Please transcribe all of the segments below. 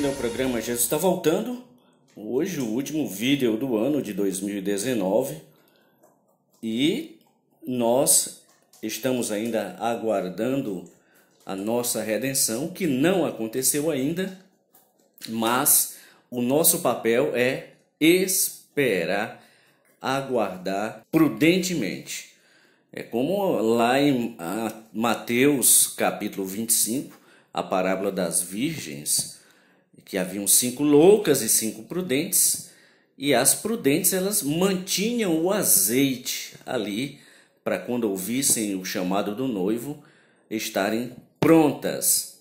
bem-vindo ao programa Jesus está voltando. Hoje o último vídeo do ano de 2019 e nós estamos ainda aguardando a nossa redenção que não aconteceu ainda, mas o nosso papel é esperar, aguardar prudentemente. É como lá em ah, Mateus capítulo 25, a parábola das virgens, que haviam cinco loucas e cinco prudentes, e as prudentes elas mantinham o azeite ali para quando ouvissem o chamado do noivo estarem prontas.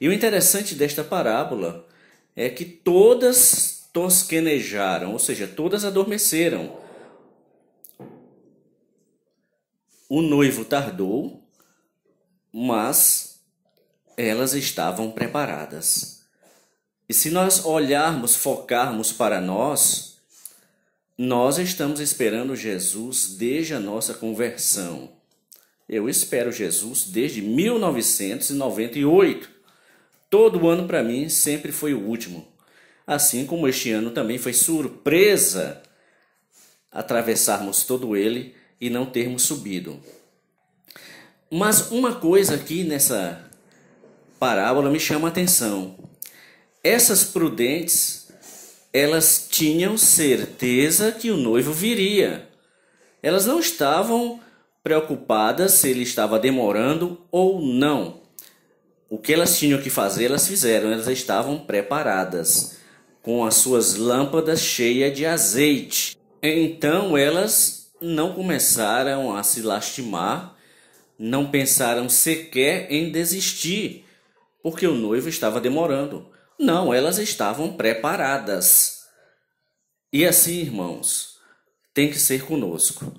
E o interessante desta parábola é que todas tosquenejaram, ou seja, todas adormeceram. O noivo tardou, mas elas estavam preparadas. E se nós olharmos, focarmos para nós, nós estamos esperando Jesus desde a nossa conversão. Eu espero Jesus desde 1998. Todo ano para mim sempre foi o último. Assim como este ano também foi surpresa atravessarmos todo ele e não termos subido. Mas uma coisa aqui nessa parábola me chama a atenção. Essas prudentes, elas tinham certeza que o noivo viria. Elas não estavam preocupadas se ele estava demorando ou não. O que elas tinham que fazer, elas fizeram, elas estavam preparadas, com as suas lâmpadas cheias de azeite. Então elas não começaram a se lastimar, não pensaram sequer em desistir, porque o noivo estava demorando. Não, elas estavam preparadas. E assim, irmãos, tem que ser conosco.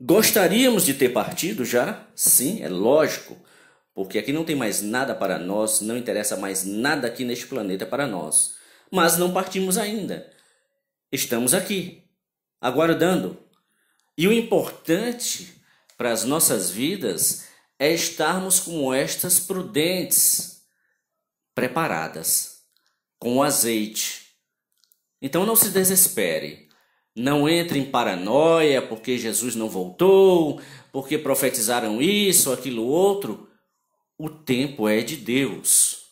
Gostaríamos de ter partido já? Sim, é lógico, porque aqui não tem mais nada para nós, não interessa mais nada aqui neste planeta para nós. Mas não partimos ainda. Estamos aqui, aguardando. E o importante para as nossas vidas é estarmos como estas prudentes, preparadas com azeite. Então não se desespere. Não entre em paranoia porque Jesus não voltou, porque profetizaram isso, aquilo outro. O tempo é de Deus.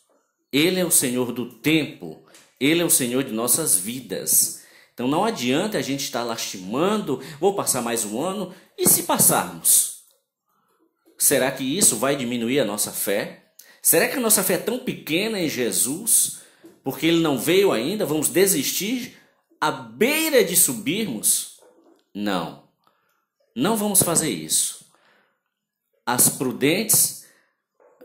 Ele é o Senhor do tempo. Ele é o Senhor de nossas vidas. Então não adianta a gente estar lastimando, vou passar mais um ano, e se passarmos? Será que isso vai diminuir a nossa fé? Será que a nossa fé é tão pequena em Jesus porque ele não veio ainda, vamos desistir à beira de subirmos? Não, não vamos fazer isso. As prudentes,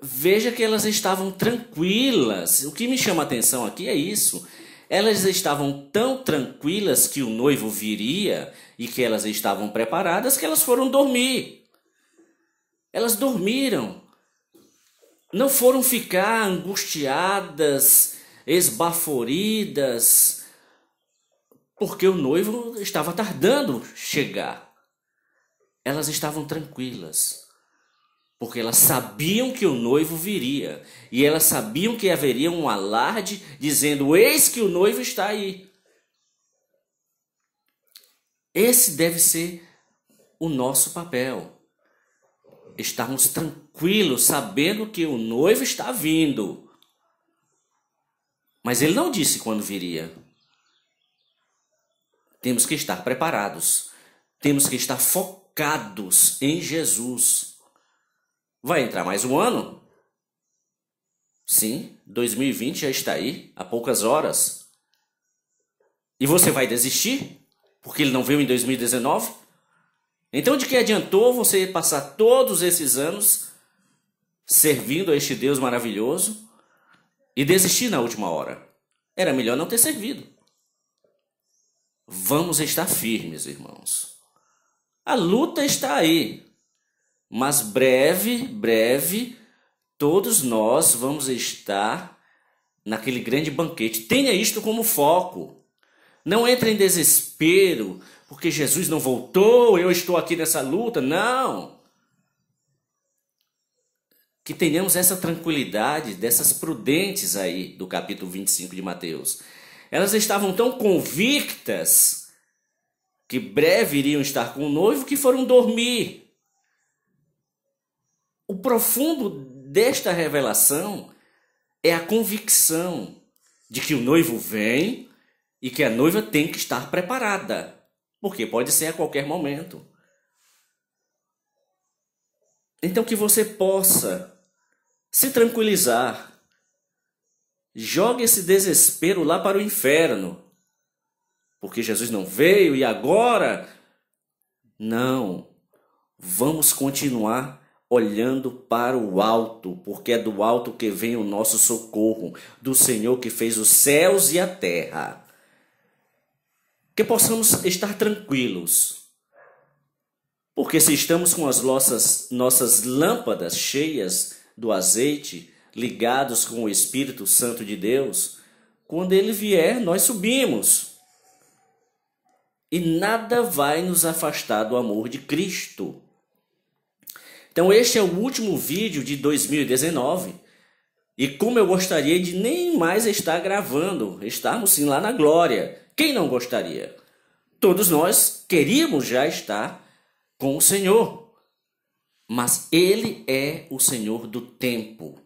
veja que elas estavam tranquilas. O que me chama a atenção aqui é isso. Elas estavam tão tranquilas que o noivo viria e que elas estavam preparadas que elas foram dormir. Elas dormiram. Não foram ficar angustiadas, esbaforidas, porque o noivo estava tardando chegar. Elas estavam tranquilas, porque elas sabiam que o noivo viria, e elas sabiam que haveria um alarde dizendo: Eis que o noivo está aí. Esse deve ser o nosso papel. Estarmos tranquilos, sabendo que o noivo está vindo mas ele não disse quando viria. Temos que estar preparados. Temos que estar focados em Jesus. Vai entrar mais um ano? Sim, 2020 já está aí, há poucas horas. E você vai desistir? Porque ele não veio em 2019? Então, de que adiantou você passar todos esses anos servindo a este Deus maravilhoso? e desistir na última hora. Era melhor não ter servido. Vamos estar firmes, irmãos. A luta está aí, mas breve, breve, todos nós vamos estar naquele grande banquete. Tenha isto como foco. Não entre em desespero, porque Jesus não voltou, eu estou aqui nessa luta. Não que tenhamos essa tranquilidade dessas prudentes aí do capítulo 25 de Mateus. Elas estavam tão convictas que breve iriam estar com o noivo que foram dormir. O profundo desta revelação é a convicção de que o noivo vem e que a noiva tem que estar preparada, porque pode ser a qualquer momento. Então que você possa se tranquilizar. Jogue esse desespero lá para o inferno. Porque Jesus não veio e agora. Não. Vamos continuar olhando para o alto, porque é do alto que vem o nosso socorro, do Senhor que fez os céus e a terra. Que possamos estar tranquilos. Porque se estamos com as nossas, nossas lâmpadas cheias do azeite, ligados com o Espírito Santo de Deus, quando ele vier, nós subimos. E nada vai nos afastar do amor de Cristo. Então, este é o último vídeo de 2019. E como eu gostaria de nem mais estar gravando, estarmos sim lá na glória. Quem não gostaria? Todos nós queríamos já estar com o Senhor. Mas Ele é o Senhor do tempo.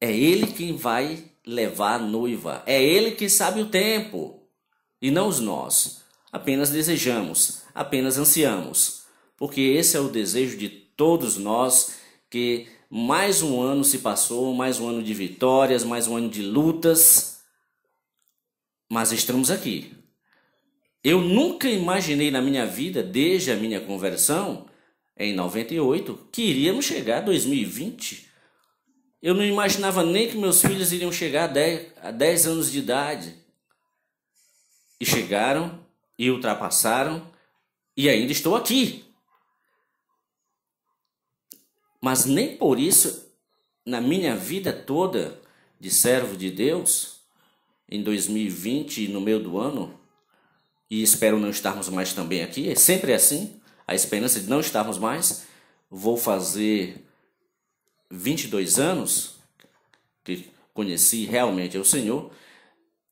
É Ele quem vai levar a noiva. É Ele que sabe o tempo. E não os nós. Apenas desejamos, apenas ansiamos. Porque esse é o desejo de todos nós que mais um ano se passou, mais um ano de vitórias, mais um ano de lutas. Mas estamos aqui. Eu nunca imaginei na minha vida, desde a minha conversão, em 98, que iríamos chegar a 2020. Eu não imaginava nem que meus filhos iriam chegar a 10, a 10 anos de idade. E chegaram, e ultrapassaram, e ainda estou aqui. Mas nem por isso, na minha vida toda de servo de Deus, em 2020 e no meio do ano, e espero não estarmos mais também aqui, é sempre assim a esperança de não estarmos mais. Vou fazer 22 anos que conheci realmente o Senhor.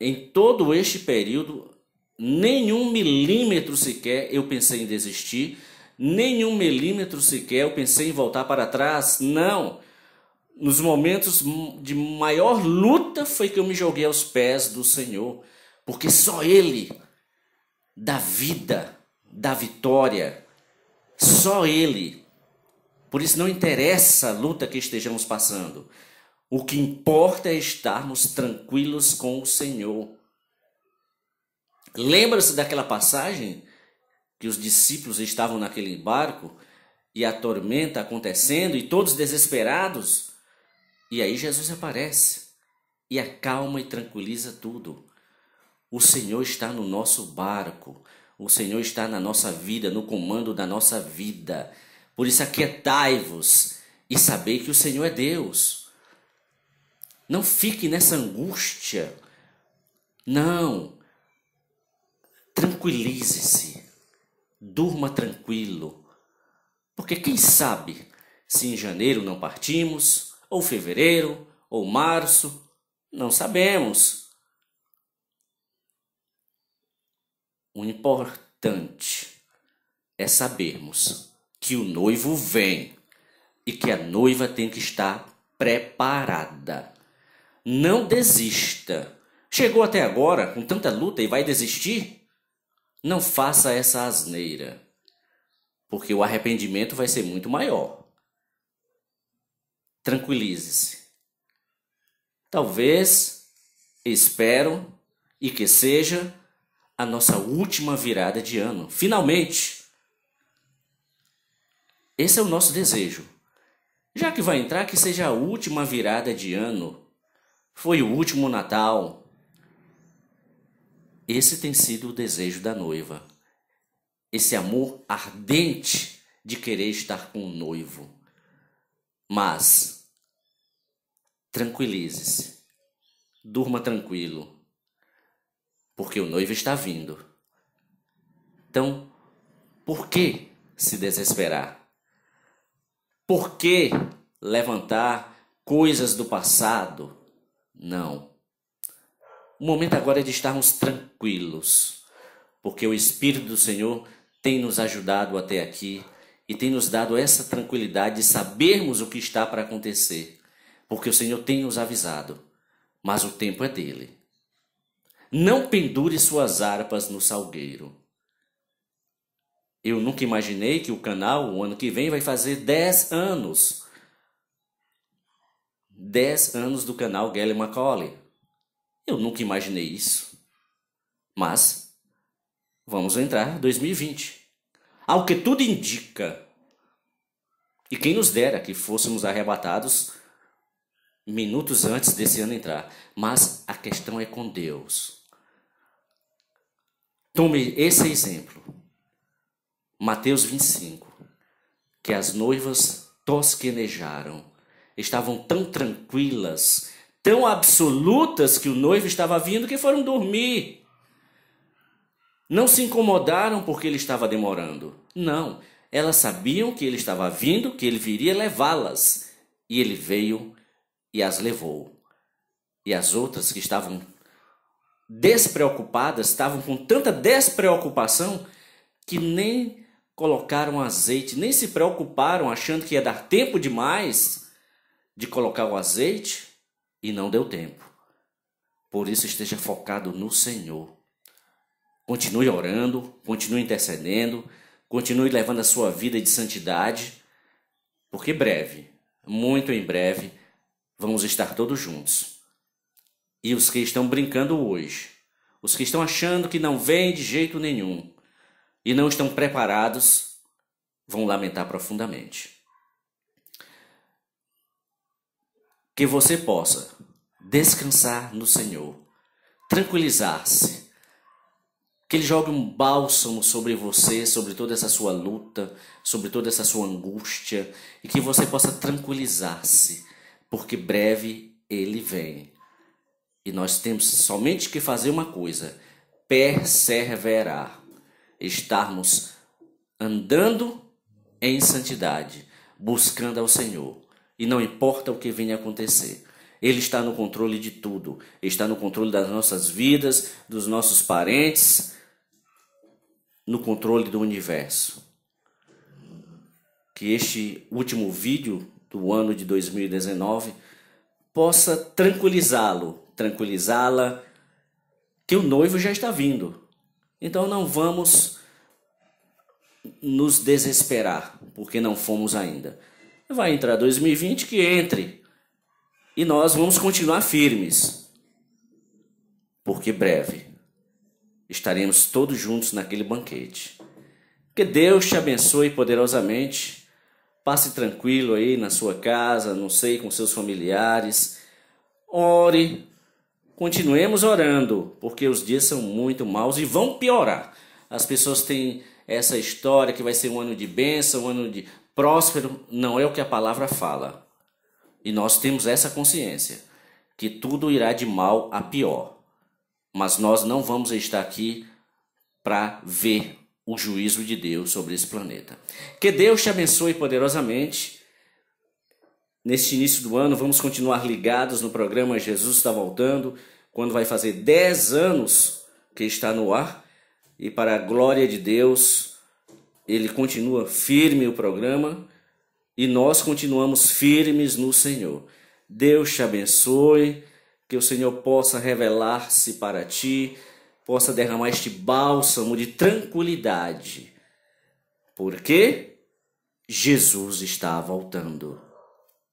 Em todo este período, nenhum milímetro sequer eu pensei em desistir, nenhum milímetro sequer eu pensei em voltar para trás. Não! Nos momentos de maior luta foi que eu me joguei aos pés do Senhor, porque só Ele dá vida, dá vitória. Só Ele. Por isso não interessa a luta que estejamos passando. O que importa é estarmos tranquilos com o Senhor. Lembra-se daquela passagem que os discípulos estavam naquele barco e a tormenta acontecendo e todos desesperados? E aí Jesus aparece e acalma e tranquiliza tudo. O Senhor está no nosso barco. O Senhor está na nossa vida, no comando da nossa vida. Por isso, aquietai-vos e sabei que o Senhor é Deus. Não fique nessa angústia. Não. Tranquilize-se. Durma tranquilo. Porque quem sabe se em janeiro não partimos, ou fevereiro, ou março, não sabemos. O importante é sabermos que o noivo vem e que a noiva tem que estar preparada. Não desista. Chegou até agora com tanta luta e vai desistir? Não faça essa asneira, porque o arrependimento vai ser muito maior. Tranquilize-se. Talvez, espero e que seja a nossa última virada de ano. Finalmente! Esse é o nosso desejo. Já que vai entrar, que seja a última virada de ano. Foi o último Natal. Esse tem sido o desejo da noiva. Esse amor ardente de querer estar com o noivo. Mas, tranquilize-se. Durma tranquilo porque o noivo está vindo. Então, por que se desesperar? Por que levantar coisas do passado? Não. O momento agora é de estarmos tranquilos, porque o Espírito do Senhor tem nos ajudado até aqui e tem nos dado essa tranquilidade de sabermos o que está para acontecer, porque o Senhor tem nos avisado, mas o tempo é dele. Não pendure suas harpas no salgueiro. Eu nunca imaginei que o canal, o ano que vem, vai fazer 10 anos. 10 anos do canal Gally Macaulay. Eu nunca imaginei isso. Mas vamos entrar 2020. Ao que tudo indica, e quem nos dera que fôssemos arrebatados minutos antes desse ano entrar. Mas a questão é com Deus. Tome esse exemplo. Mateus 25. Que as noivas tosquenejaram. Estavam tão tranquilas, tão absolutas que o noivo estava vindo que foram dormir. Não se incomodaram porque ele estava demorando. Não, elas sabiam que ele estava vindo, que ele viria levá-las. E ele veio e as levou. E as outras que estavam despreocupadas, estavam com tanta despreocupação que nem colocaram azeite, nem se preocuparam achando que ia dar tempo demais de colocar o azeite e não deu tempo. Por isso esteja focado no Senhor. Continue orando, continue intercedendo, continue levando a sua vida de santidade, porque breve, muito em breve, Vamos estar todos juntos. E os que estão brincando hoje, os que estão achando que não vem de jeito nenhum e não estão preparados, vão lamentar profundamente. Que você possa descansar no Senhor, tranquilizar-se, que Ele jogue um bálsamo sobre você, sobre toda essa sua luta, sobre toda essa sua angústia, e que você possa tranquilizar-se porque breve ele vem. E nós temos somente que fazer uma coisa: perseverar, estarmos andando em santidade, buscando ao Senhor. E não importa o que venha acontecer. Ele está no controle de tudo. está no controle das nossas vidas, dos nossos parentes, no controle do universo. Que este último vídeo do ano de 2019 possa tranquilizá-lo, tranquilizá-la, que o noivo já está vindo. Então não vamos nos desesperar, porque não fomos ainda. Vai entrar 2020, que entre. E nós vamos continuar firmes, porque breve estaremos todos juntos naquele banquete. Que Deus te abençoe poderosamente. Passe tranquilo aí na sua casa, não sei, com seus familiares. Ore. Continuemos orando, porque os dias são muito maus e vão piorar. As pessoas têm essa história que vai ser um ano de bênção, um ano de próspero. Não é o que a palavra fala. E nós temos essa consciência, que tudo irá de mal a pior. Mas nós não vamos estar aqui para ver o juízo de Deus sobre esse planeta. Que Deus te abençoe poderosamente. Neste início do ano, vamos continuar ligados no programa Jesus está Voltando, quando vai fazer 10 anos que está no ar. E para a glória de Deus, ele continua firme o programa e nós continuamos firmes no Senhor. Deus te abençoe, que o Senhor possa revelar-se para ti possa derramar este bálsamo de tranquilidade, porque Jesus está voltando.